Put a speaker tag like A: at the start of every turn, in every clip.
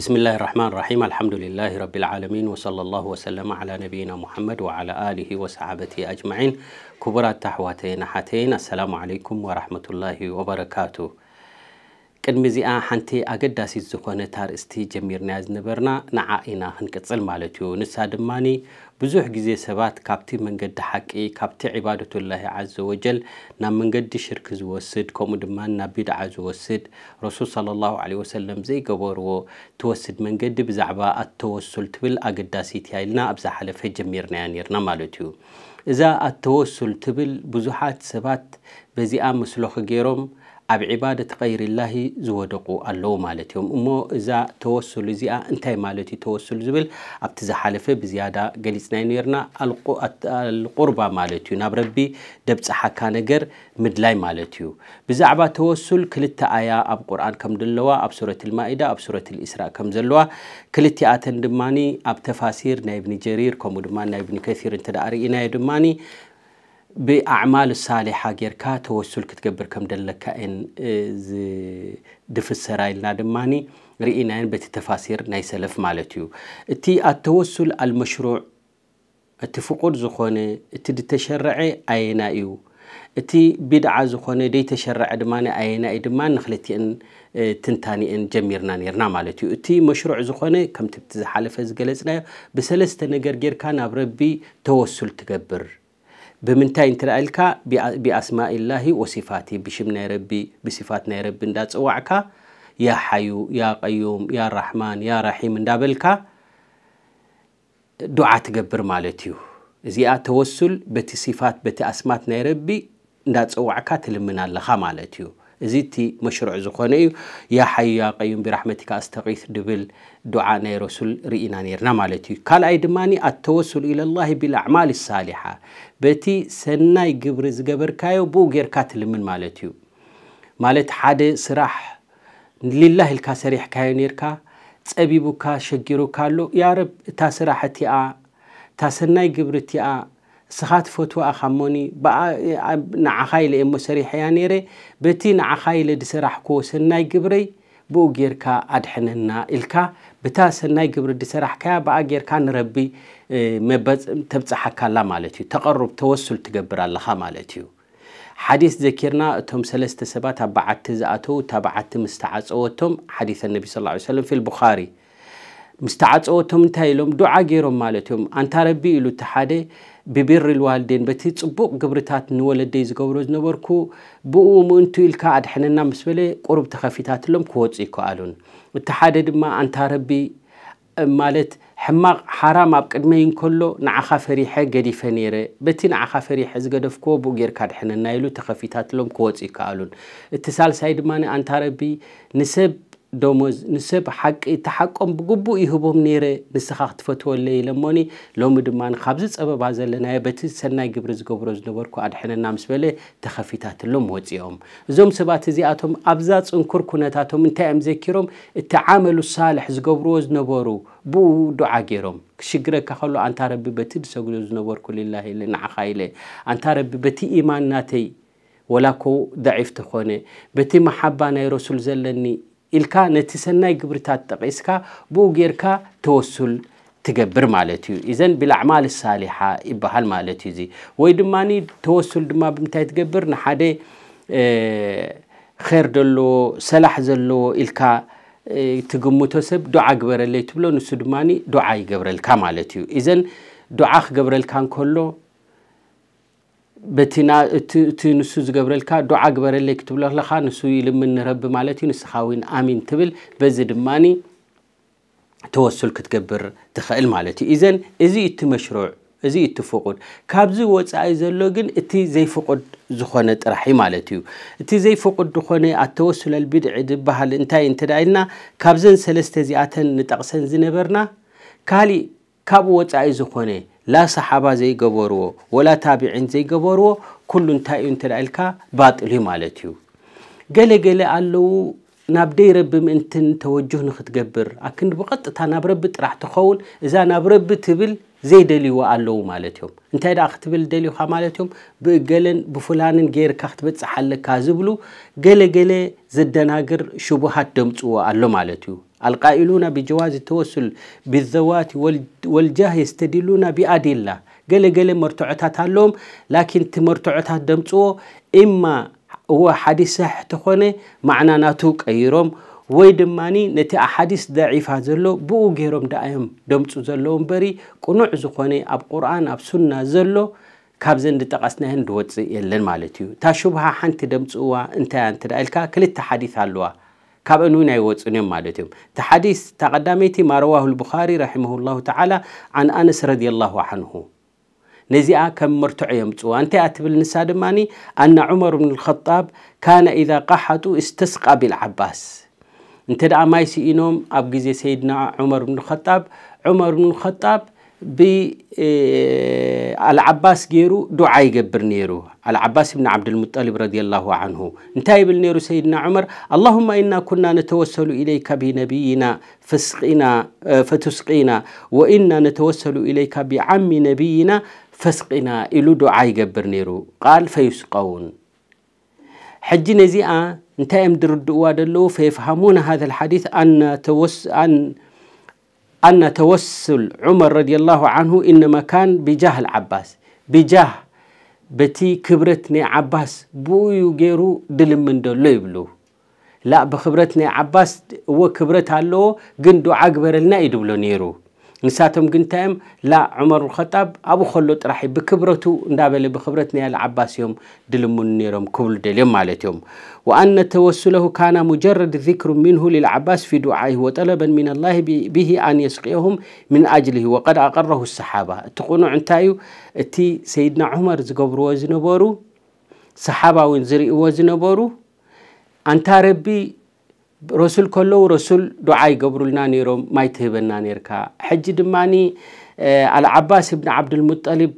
A: بسم الله الرحمن الرحيم الحمد لله رب العالمين وصلى الله وسلم على نبينا محمد وعلى آله وصحابته أجمعين كبرى التحواتين حتين السلام عليكم ورحمة الله وبركاته ቅድሚ እዚኣ ሓንቲ ኣገዳሲት ዝኾነት ኣርእስቲ ጀሚርናያ ዝነበርና ንዓ ኢና ክንቅፅል ማለት እዩ ንሳ ድማኒ ብዙሕ ግዜ ሰባት ካብቲ መንገዲ ሓቂ ካብቲ ዒባደቱላሂ ዓዘ ወጀል ናብ መንገዲ ሽርክ ዝወስድ ከምኡ ድማ ናብ ቢድዓ ዝወስድ ረሱል صለ ላሁ ለ ወሰለም ዘይገበርዎ ትወስድ መንገዲ ብዛዕባ ኣተወሱል ትብል ኣገዳሲት እያ ኢልና ኣብ ዝሓለፈ ጀሚርናያ ነርና ማለት እዩ እዛ ኣተወሱል ትብል ብዙሓት ሰባት በዚኣ መስሎኺ ገይሮም ኣብ ዒባደት ቀይርላሂ ዝወደቑ ኣለዉ ማለት እዮም እሞ እዛ ተወስሉ እዚኣ እንታይ ማለት እዩ ተወስሉ ዝብል ኣብቲ ዝሓለፈ ብዝያዳ ገሊፅናይ ነርና ቁርባ ማለት እዩ ናብ ረቢ ደብፅሓካ ነገር ምድላይ ማለት እዩ ብዛዕባ ተወሱል ክልተ ኣያ ኣብ ቁርኣን ከም ዘለዋ ኣብ ሱረት ልማኢዳ ኣብ ሱረት ልእስራእ ከም ዘለዋ ክልቲኣተን ድማኒ ኣብ ተፋሲር ናይ እብኒ ጀሪር ከምኡ ድማ ናይ እብኒ ከሲር እንተዳ ርእናዮ ድማኒ بأعمال الصالحة غير كا توسل كتقبر كم دل كائن دف السرايل نادماني رئينا بتتفاسير نايسلف مالتيو تي التوصل المشروع التفقد زخونة تتشرع أينائيو تي بدعة زخونة دي تشرع دمان أينائي دمان نخلتي أن تنتاني أن جميرنا نيرنا مالتيو تي مشروع زخونة كم تبتزحالف زقلسنا بسلسة نقر غير كان أبربي توصل تقبر بمنتاي انت رأيلك بأسماء الله وصفاته بشم نيربي بصفات نيربي اندات اوعكا يا حيو يا قيوم يا رحمن يا رحيم اندابلك دعاء تقبر مالتيو زي توسل بتي صفات بتي أسمات نيربي اندات اوعكا تلمنا لخا مالتيو زيتي مشروع زخونه يا حي يا قيوم برحمتك استغيث دبل دعاء رسول رئينا نيرنا مالتي قال اي دماني التوسل الى الله بالاعمال الصالحه بتي سناي جبر كايو بو كاتل من مالتي مالت حد سراح لله الكاسريح كاينيركا ጸቢቡካ ሸጊሩካ ኣሎ ያ يا رب ስራሕቲኣ آ ሰናይ ግብሪ آ ስኻት ፈትዋ ኣኻሞኒ ንዓኻይለ እሞ ሰሪሐያ ነይረ በቲ ንዓኻይለ ድሰራሕክዎ ሰናይ ግብረይ ብኡ ጌርካ ኣድሕነና ኢልካ ብታ ሰናይ ግብሪ ድሰራሕካያ ብኣ ጌርካ ንረቢ ተብፅሓካላ ማለት እዩ ተቐርብ ተወሱል ትገብር ኣለኻ ማለት እዩ ሓዲስ ዘኪርና እቶም ሰለስተ ሰባት ኣብ በዓቲ ዝኣተው እታ በዓቲ ምስ ተዓፀወቶም ሓዲስ ነቢ ስ ሰለም ፊ ልቡኻሪ ምስ ተዓፀወቶም እንታይ ኢሎም ዱዓ ገይሮም ማለት እዮም ኣንታ ረቢ ኢሉ እቲ ሓደ ብቢሪ ልዋልደን በቲ ፅቡቅ ግብርታት ንወለደይ ዝገብሮ ዝነበርኩ ብኡ ምእንቱ ኢልካ ኣድሕነና ምስ በለ ቁርብ ተኸፊታትሎም ክወፁ ይከኣሉን እቲ ሓደ ድማ ኣንታ ረቢ ማለት ሕማቕ ሓራም ኣብ ቅድመይ እንከሎ ንዓኻ ፈሪሐ ገዲፈ ነይረ በቲ ንዓኻ ፈሪሐ ዝገደፍክዎ ብኡ ጌርካ ድሕነና ኢሉ ተኸፊታትሎም ክወፅ ይከኣሉን እቲ ሳልሳይ ድማ ኣንታ ረቢ ንሰብ ደሞዝ ንሰብ ሓቂ ተሓቆም ብግቡእ ይህቦም ነይረ ንስኻ ክትፈትወለ ኢለሞኒ ሎሚ ድማ ካብዚ ፀበባ ዘለናየ በቲ ሰናይ ግብሪ ዝገብሮ ዝነበርኩ ኣድሕነና ምስ በለ ተኸፊታትሎም ወፂኦም እዞም ሰባት እዚኣቶም ኣብዛ ፅንኩር ኩነታቶም እንታይ እዮም ዘኪሮም እቲ ዓመሉ ሳልሕ ዝገብርዎ ዝነበሩ ብኡ ዱዓ ገይሮም ክሽግረካ ከሎ ኣንታ ረቢ በቲ ዝሰግዶ ዝነበርኩ ልላ ኢለ ንዓኻ ኢለ ኣንታ ረቢ በቲ ኢማን ናተይ ወላኮ ደዒፍ ተኾነ በቲ መሓባ ናይ ረሱል ዘለኒ ኢልካ ነቲ ሰናይ ግብርታት ጠቂስካ ብኡ ጌርካ ተወሱል ትገብር ማለት እዩ እዘን ብልኣዕማል ሳሊሓ ይበሃል ማለት እዩ እዚ ወይ ድማኒ ተወሱል ድማ ብምንታይ ትገብር ንሓደ ር ዘለዎ ሰላሕ ዘለዎ ኢልካ ትግምቶ ሰብ ዱዓ ግበረለይ ትብሎ ንሱ ድማ ዱዓ ይገብረልካ ማለት እዩ እዘን ዱዓ ክገብረልካ እንከሎ በቲ እቲ ንሱ ዝገብረልካ ዱዓ ግበረለይ ክትብሎ ኣለካ ንሱ ይልምን ንረቢ ማለት እዩ ንስኻ ውን ኣሚን ትብል በዚ ድማኒ ተወሱል ክትገብር ትኽእል ማለት እዩ እዘን እዚ እቲ መሽሩዕ እዚ እቲ ፍቁድ ካብዚ ወፃኢ ዘሎ ግን እቲ ዘይፍቁድ ዝኾነ ጥራሕ ማለት እዩ እቲ ዘይፍቁድ ድኾነ ኣተወሱለል ብድዒ ዝበሃል እንታይ እንተዳ ኢልና ካብዘን ሰለስተ እዚኣተን ንጠቕሰን ዝነበርና ካሊእ ካብኡ ወፃኢ ዝኾነ ላ ሰሓባ ዘይገበርዎ ወላ ታቢዒን ዘይገበርዎ ኩሉ እንታይ እዩ እንተ ኢልካ ባጢል እዩ ማለት እዩ ገለገለ ኣለዉ ናብ ደይ ረቢ ምእንትን ተወጅህ ንክትገብር ኣክንዲ ብቐጥታ ናብ ረቢ ጥራሕ ትኸውን እዛ ናብ ረቢ ትብል ዘይደልይዎ ኣለዉ ማለት እዮም እንታይ ደኣ ክትብል ደልዩኻ ማለት እዮም ብእገለን ብፍላንን ጌይርካ ክትበፅሓ ኣለካ ዝብሉ ገለገለ ዘደናግር ሽቡሃት ደምፅዎ ኣሎ ማለት እዩ القائلون بجواز التوسل بالذوات والجاه يستدلون بأدلة قال قال مرتعتها تعلم لكن تمرتعتها دمتو إما هو حديث تخونه معنى ناتوك أيروم ويدماني نتي أحاديث ضعيف زلو بو غيروم دائم دمتو زلو بري كنوع زخونه أب قرآن أب سنة زلو كابزن دتقسنا هندوت يلن مالتيو تا شبها حنت دمتوها انت انت دائلكا كلتا حديث هلوها كابنو نايوتسون يوم مالتهم تحديث تقدمتي ما رواه البخاري رحمه الله تعالى عن أنس رضي الله عنه نزيئا كم مرتع يمتوا أنت أتبل نساد ماني أن عمر بن الخطاب كان إذا قحطوا استسقى بالعباس انت دعا ما يسئينهم أبقى سيدنا عمر بن الخطاب عمر بن الخطاب ብኣልዓባስ ገይሩ ዱዓ ይገብር ነይሩ ኣልዓባስ ብን ዓብድልሙጠልብ ረድየላሁ ዓንሁ እንታይ ይብል ነይሩ ሰይድና ዑመር ኣላሁማ ኢና ኩና ነተወሰሉ ኢለይካ ብነቢይና ፈትስቂና ወኢና ነተወሰሉ ኢለይካ ብዓሚ ነቢይና ፈስቂና ኢሉ ዱዓ ይገብር ነይሩ ቃል ፈይስቀውን ሕጂ ነዚኣ እንታይ እዮም ድርድእዋ ደለዉ ፈየፍሃሙና ሃذ ልሓዲث ኣን أن توسل عمر رضي الله عنه إنما كان بجاه العباس بجاه بتي كبرتني عباس بويو جيرو دل من دلو يبلو لا بخبرتني عباس وكبرت هالو قندو عقبر لنا يدبلو نيرو نساتهم جنتهم لا عمر الخطاب أبو خلود راح بكبرته نقبل بخبرتنا العباس يوم دلمون نيرهم كل دليم مالتهم وأن توسله كان مجرد ذكر منه للعباس في دعائه وطلبا من الله به أن يسقيهم من أجله وقد أقره الصحابة تقولوا عنتايو تي سيدنا عمر زقبر وزنبورو صحابة وين زرئ وزنبورو أنت ربي رسول كله رسول دعاء قبر نيرم ما يتهبنا نيركا حج دماني على عباس بن عبد المطلب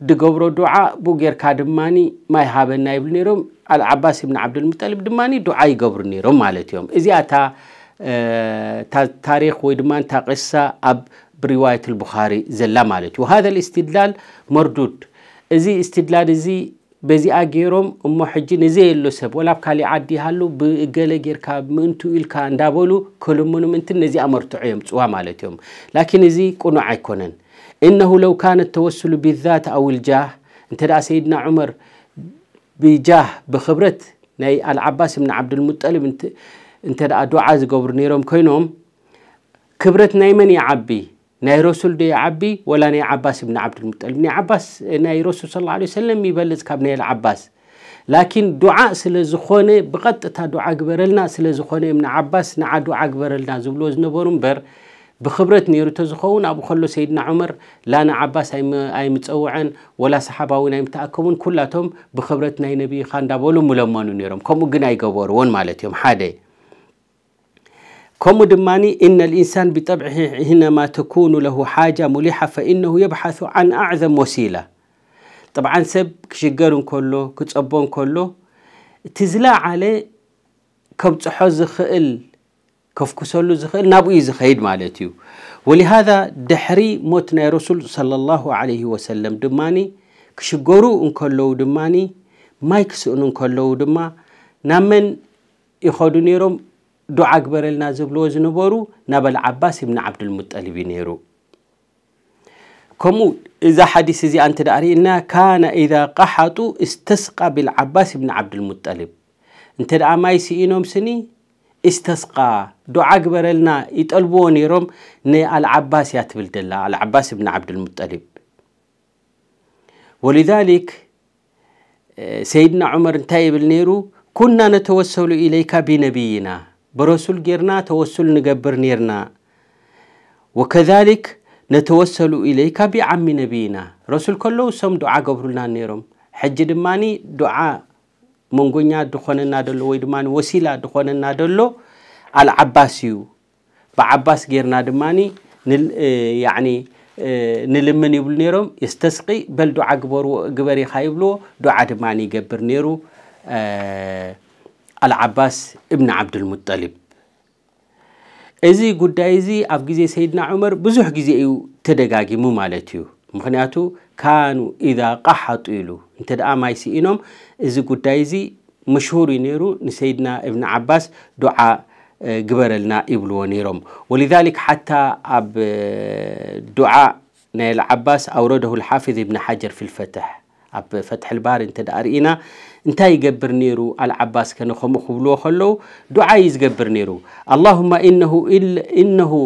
A: دقبرو دعاء بوغير كادماني ما يهابنا يبل نيرم على عباس بن عبد المطلب دماني دعاء قبر نيرم مالتيوم إذا تا تاريخ ويدمان تا قصة أب برواية البخاري زلا مالتي وهذا الاستدلال مردود إذا استدلال إذا በዚኣ ገይሮም እሞ ሕጂ ነዘ የሎ ሰብ ወላ ኣብ ካሊእ ዓዲ ሃሉ ብገለ ጌርካ ምእንቱ ኢልካ እንዳበሉ ክልምኑ ምንትን ነዚኣ መርትዖ እዮም ፅዋ ማለት እዮም ላኪን እዚ ቁኑዕ ኣይኮነን እነሁ ለው ካነ ተወስሉ ብዛት ኣው ልጃህ እንተ ደኣ ሰይድና ዑመር ብጃህ ብክብረት ናይ አልዓባስ ብን ዓብድልሙጠልብ እንተ ደኣ ዱዓ ዝገብሩ ነይሮም ኮይኖም ክብረት ናይ መን ይዓቢ ناي رسول دي عبي ولا ناي عباس بن عبد المطلب ناي عباس ناي رسول صلى الله عليه وسلم يبلز كاب ناي العباس لكن دعاء سلا زخونه تا دعاء جبرلنا سلا زخونه من عباس نع دعاء جبرلنا زبلوز نبرم بر بخبرت نيرت زخون أبو خلو سيدنا عمر لا أنا عباس أي متسوعا ولا صحابون أي متأكمون كلهم بخبرت ناي نبي خان دابولم ملمانو نيرم كم جناي جبار ون مالتهم حادي كم دماني إن الإنسان بطبعه حينما تكون له حاجة مليحة فإنه يبحث عن أعظم وسيلة طبعا سب كشجر كله كتصبون كله تزلا عليه كم تحوز خيل كف كفكسلو زخئل نابو يزخيد مالتيو ولهذا دحري موتنا ناي رسول صلى الله عليه وسلم دماني كشجرو انكلو دماني ماي ان انكلو دما نامن يخدو نيروم دعا قبرلنا زبلو زنبورو نبل عباس ابن عبد المطلب نيرو كمو إذا حديث زي أنت دارينا كان إذا قحطوا استسقى بالعباس بن عبد المطلب أنت دعا ما يسئينهم سني استسقى دعا قبرلنا يطلبون يروم ني العباس ياتبل دلا العباس بن عبد المطلب ولذلك سيدنا عمر انتهي بالنيرو كنا نتوسل إليك بنبينا برسول جيرنا توسل نقبر نيرنا وكذلك نتوسل إليك بعم نبينا رسول كله سم دعاء قبرنا نيرم حج دماني دعاء منغنيا دخوننا دلو ويدمان وسيلة دخوننا دلو العباسيو بعباس جيرنا دماني نل يعني نلمن يبل نيرم يستسقي بل دعاء قبر قبري خايبلو دعاء دماني قبر نيرو آه العباس ابن عبد المطلب ازي قد إذا أفجزي سيدنا عمر بزوح بزح جزي تدقاقي مو مالتيو مخنياتو كانوا إذا قحطوا إلو انت دعا ما يسئينهم إذا قد إذا مشهور نيرو نسيدنا ابن عباس دعاء آه، قبرلنا إبلو نيرهم ولذلك حتى أب آه، دعاء نيل عباس أورده الحافظ ابن حجر في الفتح ኣብ ፈትሒ ልባር እንተ ደኣ ርኢና እንታይ ይገብር ነይሩ ኣልዓባስ ከነ ከምኡ ክብልዎ ከለዉ ዱዓ እዩ ዝገብር ነይሩ ኣላሁማ እነሁ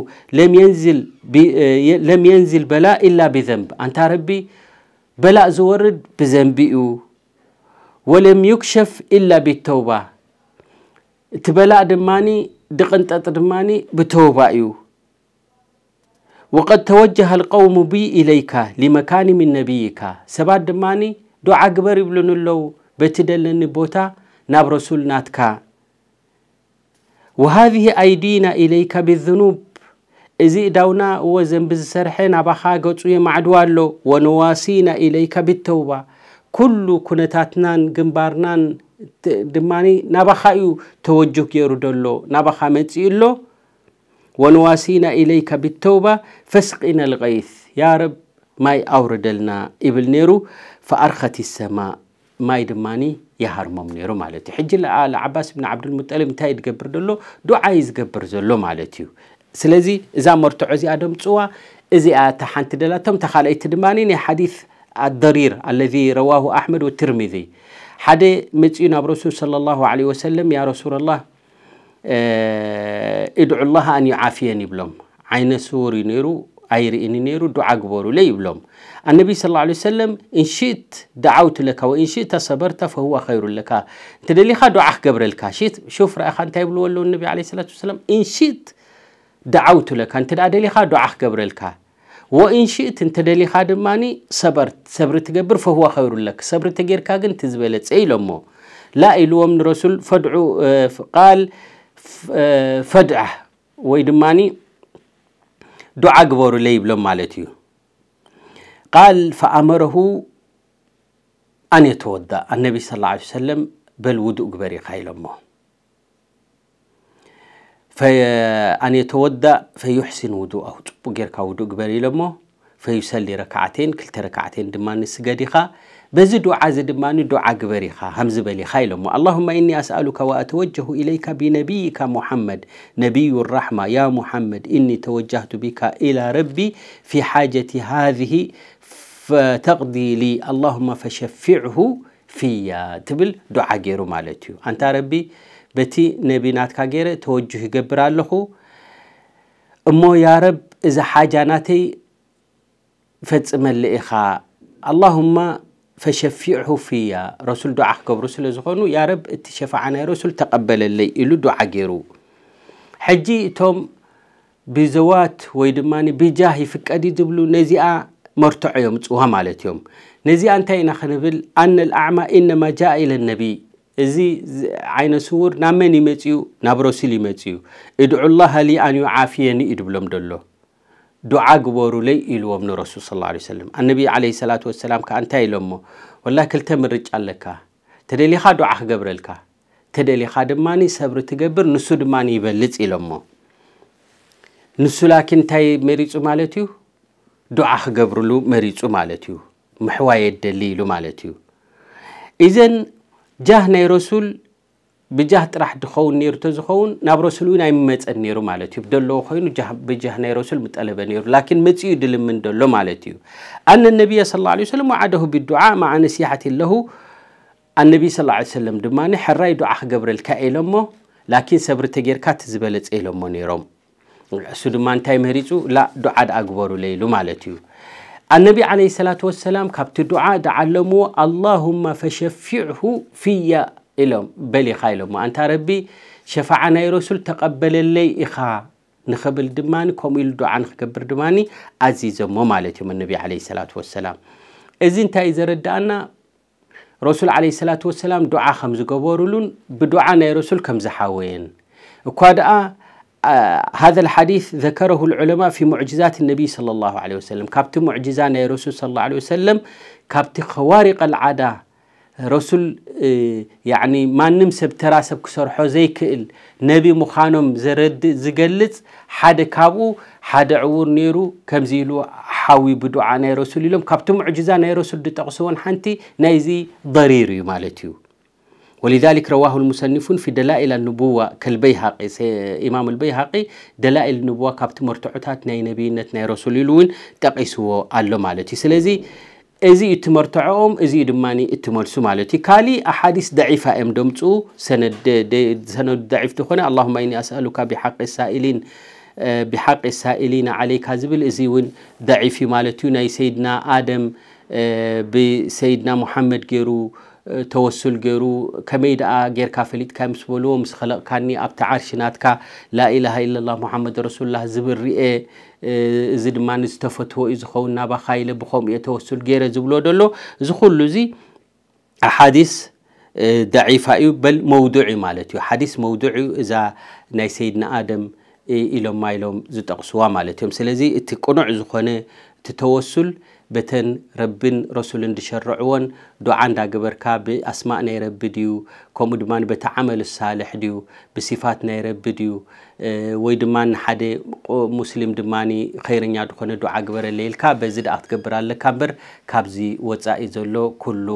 A: ለም የንዝል በላ ኢላ ብዘንብ ኣንታ ረቢ በላእ ዝወርድ ብዘንቢ እዩ ወለም ዩክሸፍ ኢላ ብተውባ እቲ በላእ ድማኒ ድቕንጠጥ ድማኒ ብተውባ እዩ وقد توجه القوم بي إليك لمكان من نبيك سبات دماني دعا قبر يبلن اللو بتدلن بوتا ناب رسول ناتك وهذه أيدينا إليك بالذنوب إذا داونا وزن بزسرحين أبخا قوتوية معدوالو ونواسينا إليك بالتوبة كل كنتاتنان قنبارنان دماني نابخا يو توجه يردو اللو نابخا متسئ اللو ونواسينا إليك بالتوبة فاسقنا الغيث يا رب ماي أوردلنا إبل نيرو فأرخت السماء ماي دماني يا يهرمم نيرو مالتي حجي لعباس بن عبد المطلب انتهي تقبر دلو دعاء يزقبر زلو مالتيو سلازي إذا مرتعو آدم تسوا إذا تحنت دلاتهم تخالي تدماني حديث الضرير الذي رواه أحمد والترمذي حد متين أبو رسول صلى الله عليه وسلم يا رسول الله أه ادعو الله أن يعافيني بلوم عين سوري نيرو أيرئني نيرو دعا قبورو لي بلوم النبي صلى الله عليه وسلم إن شئت دعوت لك وإن شئت صبرت فهو خير لك أنت دليخا دعاك قبر لك شئت شوف رأيخا أنت يبلو النبي عليه الصلاة والسلام إن شئت دعوت لك أنت دليخا دعاك قبر لك وإن شئت أنت دلي خادماني صبرت صبر تقبر فهو خير لك صبر تقير كاغن تزبلت أي لمو لا إلوم رسول فدعو آه، قال ፈድዐ ወይ ድማኒ ዱዓ ግበሩለ ይብሎም ማለት እዩ ቃል ፈኣመረሁ ኣነ የተወዳእ ኣነቢ ስ ላ ሰለም በል ውዱእ ግበር ኢኻ ኢሎሞ ኣነ የተወዳእ ፈዩሕሲን ውዱእሁ ፅቡቅ ጌርካ ውዱእ ግበር ኢሎሞ ፈዩሰሊ ረክዓተይን ክልተ ረክዓተይን ድማ ንስገዲኻ بزي دعاء زدماني دعاء قبريخا همز بلي خايلهم اللهم إني أسألك وأتوجه إليك بنبيك محمد نبي الرحمة يا محمد إني توجهت بك إلى ربي في حاجتي هذه فتقضي لي اللهم فشفعه فيا تبل دعاء غيرو مالتيو أنت ربي بتي نبينات كاجيرة توجه جبر له أمو يا رب إذا حاجاناتي فتسمل لإخاء اللهم فشفعه فيا رسول دعاء كبر رسول زخونو يا رب اتشفع اتشفعنا رسول تقبل لي إلو دعاء جيرو حجي توم بزوات ويدماني بجاه فكادي دبلو نزيا مرتع يوم تسوها مالت يوم نزيا انتينا خنبل أن الأعمى إنما جاء إلى النبي إزي عين سور نامن متيو نبرو رسول متيو ادعو الله لي أن يعافيني إدبلوم دلو ዱዓ ግበሩለይ ኢልዎም ንረሱል ስ ላ ሰለም ኣነቢ ዓለ ሰላት ወሰላም ከዓ እንታይ ኢሎሞ ወላ ክልተ ምርጫ ኣለካ ተደሊኻ ዱዓ ክገብረልካ ተደሊኻ ድማ ሰብሪ ትገብር ንሱ ድማ ይበልፅ ኢሎሞ ንሱ ላኪ እንታይ መሪፁ ማለት እዩ ዱዓ ክገብርሉ መሪፁ ማለት እዩ ምሕዋየ ደሊ ኢሉ ማለት እዩ እዘን ጃህ ናይ ረሱል ብጃህ ጥራሕ ድኸውን ነይሩ ተዝኸውን ናብ ረሱል እውን ኣይምመፀን ነይሩ ማለት እዩ ብደለዎ ኮይኑ ብጃህ ናይ ረሱል ምጠለበ ነይሩ ላኪን መፅኡ ድልምን ደሎ ማለት እዩ ኣነ ነቢየ ስ ላ ሰለም ወዓደሁ ብዱዓ ማዓ ነሲሓት ለሁ ኣነቢ ስ ሰለም ድማ ሕራይ ዱዓ ክገብረልካ ኢሎሞ ላኪን ሰብሪ ተጌርካ ትዝበለፀ ኢሎሞ ነይሮም እሱ ድማ እንታይ ምህሪፁ ላ ዱዓ ድኣ ግበሩለ ኢሉ ማለት እዩ النبي عليه الصلاة والسلام كابت دعاء دعلمو اللهم فشفعه فيا إلهم بلي خايلهم ما أنت ربي شفعنا رسول تقبل اللي إخا نخبل دماني كم إلو عن خبر دماني عزيز ممالك من النبي عليه الصلاة والسلام إذن تا إذا رسول عليه الصلاة والسلام دعا خمز قبورلون بدعا رسول كم زحاوين وكادعا آه،, آه هذا الحديث ذكره العلماء في معجزات النبي صلى الله عليه وسلم كابت معجزة رسول صلى الله عليه وسلم كابت خوارق العادة رسول يعني ما نمسب تراسب كسر حوزي كئل نبي مخانم زرد زقلت حد كابو حد عور نيرو كم زيلو حاوي بدعاء ناي رسول لهم كابتم عجزة ناي رسول دتقسون حنتي نايزي ضريري مالتيو ولذلك رواه المسنفون في دلائل النبوة كالبيهقي إمام البيهقي دلائل النبوة كابتم مرتعتات ناي نبينت ناي رسول لون تقسوه اللو مالتي سلازي إذا يتمرتعهم إذا دماني يتمرسو مالتي كالي أحاديث ضعيفة أم دمتو سند سند ضعيف تخونا اللهم إني أسألك بحق السائلين بحق السائلين عليك هذبل إذا ون ضعيف مالتي ناي سيدنا آدم بسيدنا محمد جيرو توسل جرو كميد أجر كافليت كم سبلو مس خلق كاني أبتعرش ناتك لا إله إلا الله محمد رسول الله زبر ري زد ما نستفتو إذ خونا بخايل بخوم يتوسل جير زبلو دلو زخول لزي أحاديث ضعيفة بل موضوعي مالتي حديث موضوعي إذا ناي سيدنا آدم إلهم ما إلهم زتقسوا مالتهم سلزي التقنع زخونه تتوسل በተን ረብን ረሱልን ድሸርዕዎን ዱዓ እንዳገበርካ ብኣስማእ ናይ ረቢ ድዩ ከምኡ ድማ በቲ ዓመል ሳልሕ ድዩ ብሲፋት ናይ ረቢ ድዩ ወይ ድማ ንሓደ ሙስሊም ድማ ኸይረኛ ድኾነ ዱዓ ግበረለ ኢልካ በዚ ድኣ ክትገብር ኣለካ እምበር ካብዚ ወፃኢ ዘሎ ኩሉ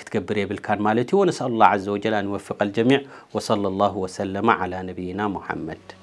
A: ክትገብር የብልካን ማለት እዩ ወነስኣሉ ላ ዘ ወጀል ኣን ይወፍቀ ልጀሚዕ ወصለ ላሁ ወሰለማ ዓላ ነብይና ሙሐመድ